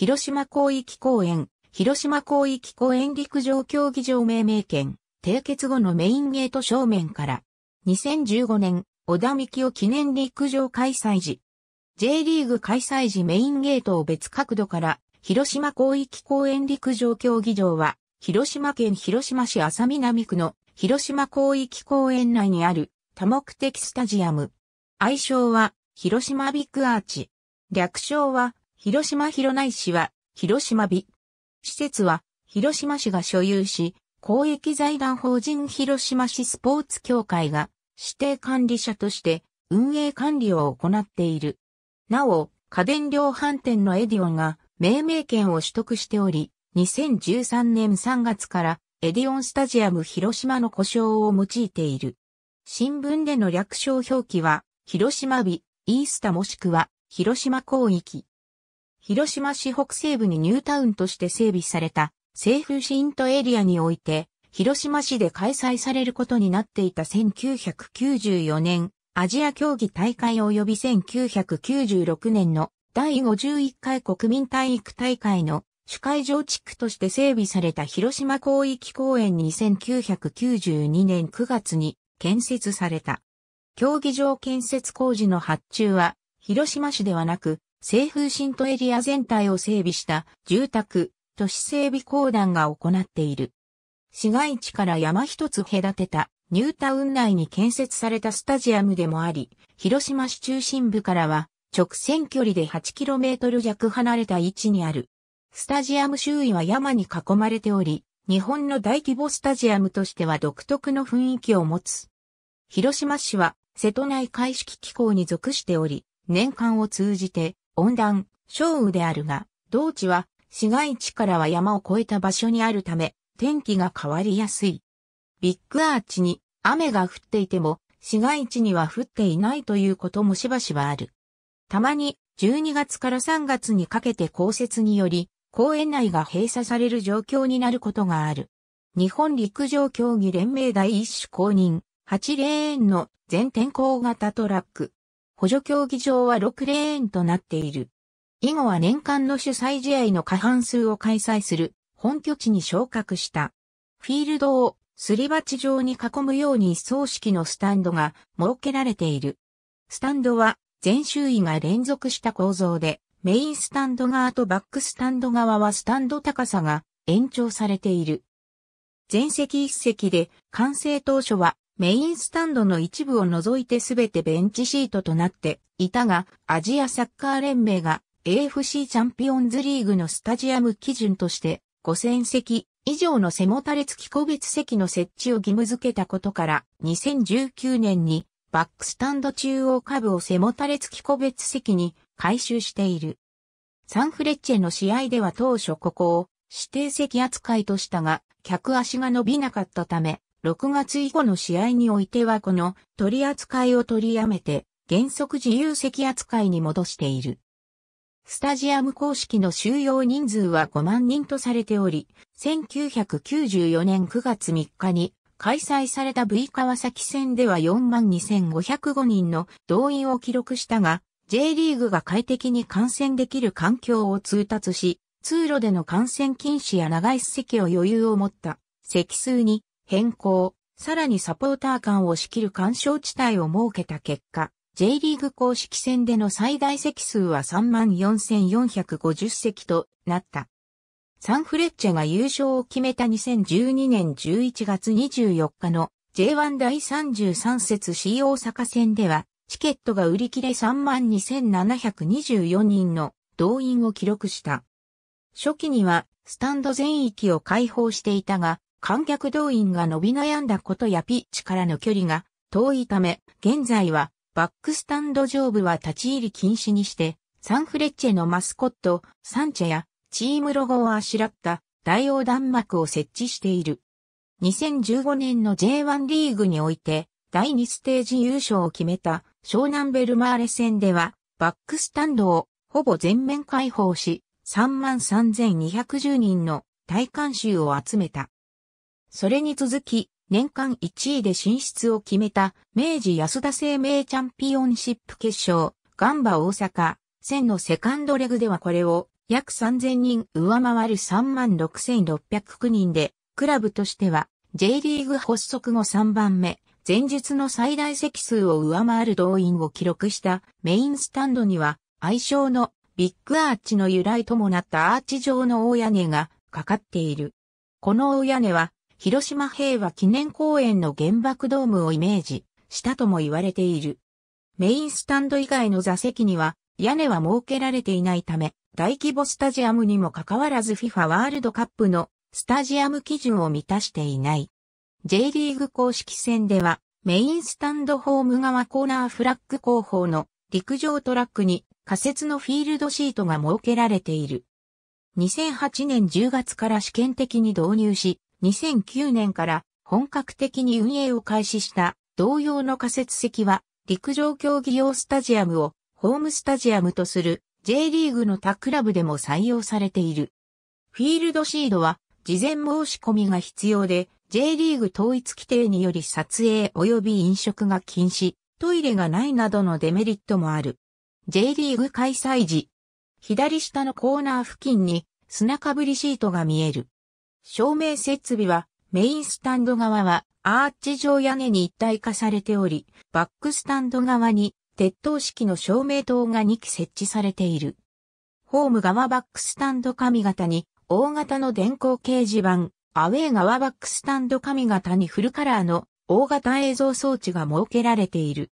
広島広域公園、広島広域公園陸上競技場命名権、締結後のメインゲート正面から、2015年、小田幹を記念陸上開催時、J リーグ開催時メインゲートを別角度から、広島広域公園陸上競技場は、広島県広島市浅南区の広島広域公園内にある多目的スタジアム。愛称は広島ビッグアーチ。略称は広島広内市は、広島美。施設は、広島市が所有し、公益財団法人広島市スポーツ協会が指定管理者として運営管理を行っている。なお、家電量販店のエディオンが命名権を取得しており、2013年3月からエディオンスタジアム広島の故障を用いている。新聞での略称表記は、広島美、イースタもしくは、広島広域。広島市北西部にニュータウンとして整備された、西風シントエリアにおいて、広島市で開催されることになっていた1994年、アジア競技大会及び1996年の第51回国民体育大会の主会場地区として整備された広島広域公園に1992年9月に建設された。競技場建設工事の発注は広島市ではなく西風新都エリア全体を整備した住宅、都市整備公団が行っている。市街地から山一つ隔てたニュータウン内に建設されたスタジアムでもあり、広島市中心部からは直線距離で 8km 弱離れた位置にある。スタジアム周囲は山に囲まれており、日本の大規模スタジアムとしては独特の雰囲気を持つ。広島市は瀬戸内海式機構に属しており、年間を通じて温暖、小雨であるが、同地は市街地からは山を越えた場所にあるため、天気が変わりやすい。ビッグアーチに雨が降っていても、市街地には降っていないということもしばしばある。たまに12月から3月にかけて降雪により、公園内が閉鎖される状況になることがある。日本陸上競技連盟第一種公認、8レーンの全天候型トラック、補助競技場は6レーンとなっている。以後は年間の主催試合の過半数を開催する本拠地に昇格した。フィールドをすり鉢状に囲むように一層式のスタンドが設けられている。スタンドは全周囲が連続した構造で、メインスタンド側とバックスタンド側はスタンド高さが延長されている。全席一席で完成当初はメインスタンドの一部を除いてすべてベンチシートとなっていたが、アジアサッカー連盟が AFC チャンピオンズリーグのスタジアム基準として5000席以上の背もたれ付き個別席の設置を義務付けたことから2019年にバックスタンド中央下部を背もたれ付き個別席に改修している。サンフレッチェの試合では当初ここを指定席扱いとしたが客足が伸びなかったため6月以後の試合においてはこの取り扱いを取りやめて原則自由席扱いに戻している。スタジアム公式の収容人数は5万人とされており、1994年9月3日に開催された V 川崎戦では42,505人の動員を記録したが、J リーグが快適に観戦できる環境を通達し、通路での観戦禁止や長い席を余裕を持った席数に変更、さらにサポーター間を仕切る干渉地帯を設けた結果、J リーグ公式戦での最大席数は34,450席となった。サンフレッチェが優勝を決めた2012年11月24日の J1 第33節 C 大阪戦では、チケットが売り切れ32,724人の動員を記録した。初期にはスタンド全域を開放していたが、観客動員が伸び悩んだことやピッチからの距離が遠いため、現在はバックスタンド上部は立ち入り禁止にして、サンフレッチェのマスコット、サンチェやチームロゴをあしらった大横断幕を設置している。2015年の J1 リーグにおいて、第2ステージ優勝を決めた湘南ベルマーレ戦では、バックスタンドをほぼ全面開放し、33,210人の体観集を集めた。それに続き、年間1位で進出を決めた、明治安田生命チャンピオンシップ決勝、ガンバ大阪、戦のセカンドレグではこれを、約3000人上回る36,609人で、クラブとしては、J リーグ発足後3番目、前日の最大席数を上回る動員を記録したメインスタンドには、愛称のビッグアーチの由来ともなったアーチ状の大屋根がかかっている。この大屋根は広島平和記念公園の原爆ドームをイメージしたとも言われている。メインスタンド以外の座席には屋根は設けられていないため、大規模スタジアムにもかかわらず FIFA ワールドカップのスタジアム基準を満たしていない。J リーグ公式戦では、メインスタンドホーム側コーナーフラッグ後方の陸上トラックに仮設のフィールドシートが設けられている。2008年10月から試験的に導入し、2009年から本格的に運営を開始した同様の仮設席は陸上競技用スタジアムをホームスタジアムとする J リーグの他クラブでも採用されている。フィールドシードは事前申し込みが必要で J リーグ統一規定により撮影及び飲食が禁止、トイレがないなどのデメリットもある。J リーグ開催時、左下のコーナー付近に砂かぶりシートが見える。照明設備は、メインスタンド側はアーチ状屋根に一体化されており、バックスタンド側に鉄塔式の照明灯が2基設置されている。ホーム側バックスタンド髪型に大型の電光掲示板、アウェー側バックスタンド髪型にフルカラーの大型映像装置が設けられている。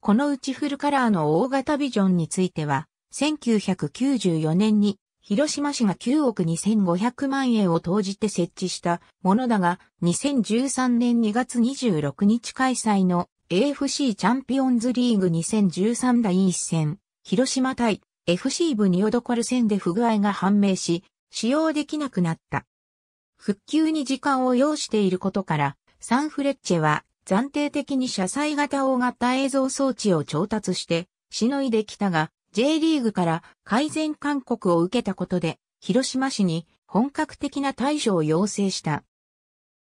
このうちフルカラーの大型ビジョンについては、1994年に広島市が9億2500万円を投じて設置したものだが、2013年2月26日開催の AFC チャンピオンズリーグ2013第1戦、広島対 FC 部によどこる戦で不具合が判明し、使用できなくなった。復旧に時間を要していることから、サンフレッチェは暫定的に車載型大型映像装置を調達して、しのいできたが、J リーグから改善勧告を受けたことで、広島市に本格的な対処を要請した。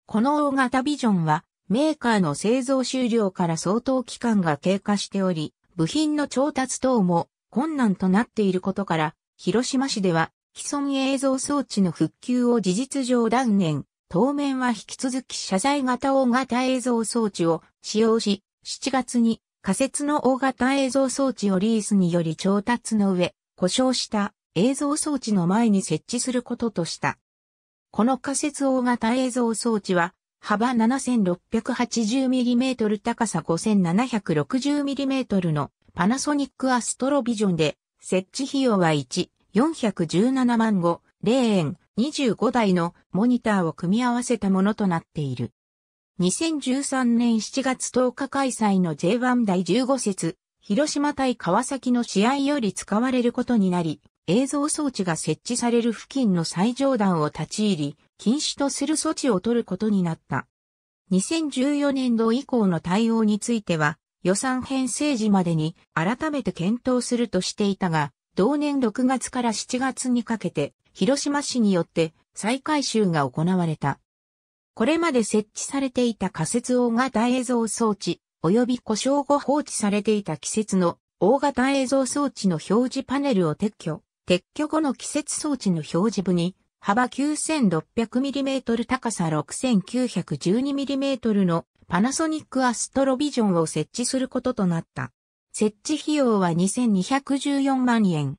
この大型ビジョンは、メーカーの製造終了から相当期間が経過しており、部品の調達等も困難となっていることから、広島市では既存映像装置の復旧を事実上断念、当面は引き続き謝罪型大型映像装置を使用し、7月に仮設の大型映像装置をリースにより調達の上、故障した映像装置の前に設置することとした。この仮設大型映像装置は、幅 7680mm 高さ 5760mm のパナソニックアストロビジョンで、設置費用は1、417万5、0円、25台のモニターを組み合わせたものとなっている。2013年7月10日開催の J1 第15節、広島対川崎の試合より使われることになり、映像装置が設置される付近の最上段を立ち入り、禁止とする措置を取ることになった。2014年度以降の対応については、予算編成時までに改めて検討するとしていたが、同年6月から7月にかけて、広島市によって再改修が行われた。これまで設置されていた仮設大型映像装置、及び故障後放置されていた季節の大型映像装置の表示パネルを撤去、撤去後の季節装置の表示部に、幅 9600mm 高さ 6912mm のパナソニックアストロビジョンを設置することとなった。設置費用は2214万円。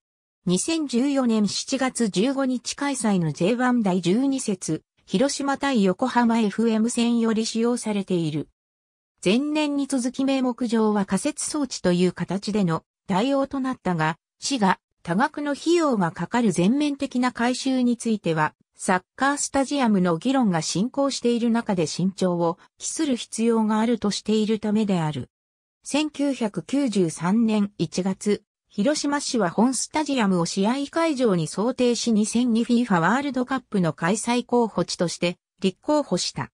2014年7月15日開催の J1 第12節広島対横浜 FM 線より使用されている。前年に続き名目上は仮設装置という形での対応となったが、市が多額の費用がかかる全面的な改修については、サッカースタジアムの議論が進行している中で慎重を期する必要があるとしているためである。1993年1月、広島市は本スタジアムを試合会場に想定し 2002FIFA ワールドカップの開催候補地として立候補した。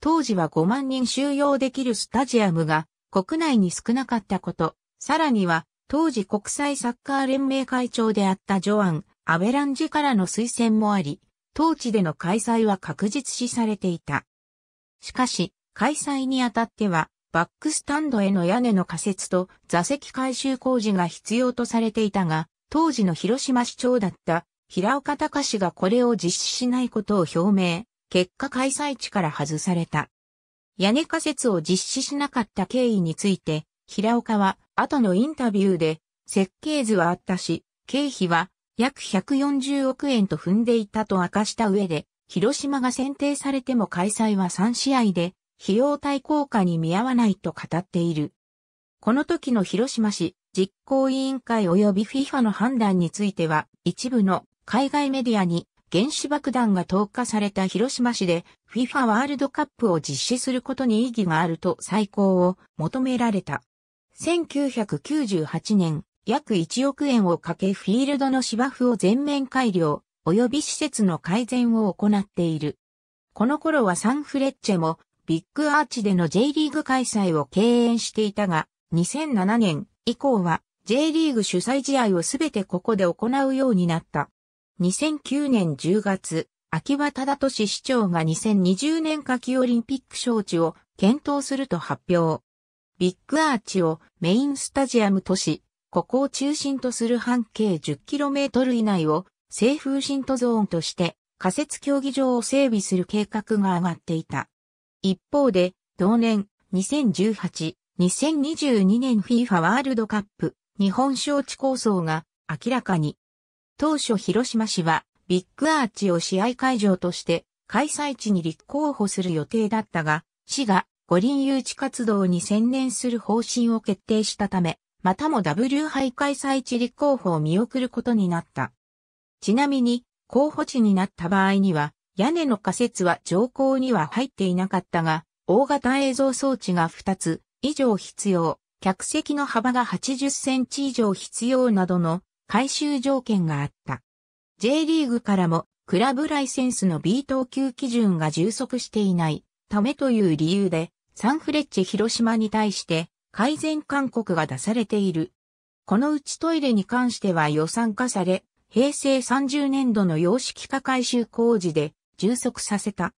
当時は5万人収容できるスタジアムが国内に少なかったこと、さらには当時国際サッカー連盟会長であったジョアン・アベランジからの推薦もあり、当地での開催は確実視されていた。しかし、開催にあたってはバックスタンドへの屋根の仮設と座席改修工事が必要とされていたが、当時の広島市長だった平岡隆がこれを実施しないことを表明、結果開催地から外された。屋根仮設を実施しなかった経緯について、平岡は後のインタビューで、設計図はあったし、経費は約140億円と踏んでいたと明かした上で、広島が選定されても開催は3試合で、費用対効果に見合わないと語っている。この時の広島市実行委員会及び FIFA の判断については、一部の海外メディアに原子爆弾が投下された広島市で FIFA ワールドカップを実施することに意義があると再考を求められた。1998年、約1億円をかけフィールドの芝生を全面改良、及び施設の改善を行っている。この頃はサンフレッチェもビッグアーチでの J リーグ開催を敬遠していたが、2007年以降は J リーグ主催試合をすべてここで行うようになった。2009年10月、秋葉忠俊市長が2020年夏季オリンピック招致を検討すると発表。ビッグアーチをメインスタジアム都市、ここを中心とする半径 10km 以内を西風新都ゾーンとして仮設競技場を整備する計画が上がっていた。一方で、同年、2018、2022年 FIFA ワールドカップ日本招致構想が明らかに。当初広島市はビッグアーチを試合会場として開催地に立候補する予定だったが、市が五輪誘致活動に専念する方針を決定したため、またも W 杯開催地立候補を見送ることになった。ちなみに、候補地になった場合には、屋根の仮設は上項には入っていなかったが、大型映像装置が2つ以上必要、客席の幅が80センチ以上必要などの回収条件があった。J リーグからもクラブライセンスの B 等級基準が充足していないためという理由でサンフレッチェ広島に対して改善勧告が出されている。このうちトイレに関しては予算化され、平成30年度の洋式化改修工事で充足させた。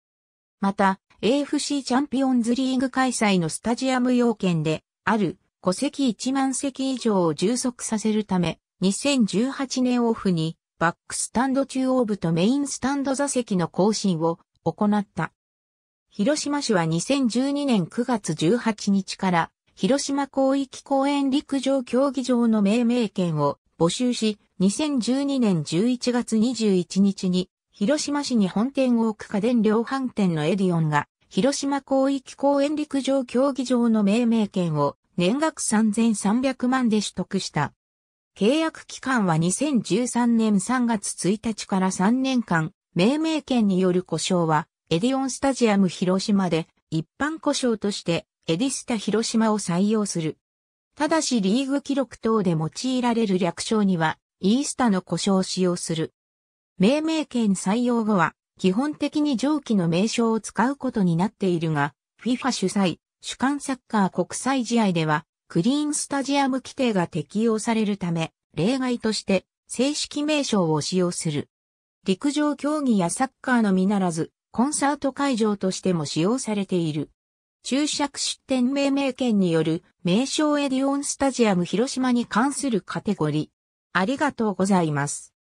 また、AFC チャンピオンズリーグ開催のスタジアム要件で、ある、戸籍1万席以上を充足させるため、2018年オフに、バックスタンド中央部とメインスタンド座席の更新を行った。広島市は2012年9月18日から、広島広域公園陸上競技場の命名権を募集し、2012年11月21日に広島市に本店を置く家電量販店のエディオンが、広島広域公園陸上競技場の命名権を年額3300万で取得した。契約期間は2013年3月1日から3年間、命名権による故障は、エディオンスタジアム広島で一般故障としてエディスタ広島を採用する。ただしリーグ記録等で用いられる略称には、イースタの故障を使用する。命名権採用後は、基本的に上記の名称を使うことになっているが、FIFA 主催、主観サッカー国際試合では、クリーンスタジアム規定が適用されるため、例外として正式名称を使用する。陸上競技やサッカーのみならず、コンサート会場としても使用されている。注釈出展命名権による名称エディオンスタジアム広島に関するカテゴリー。ありがとうございます。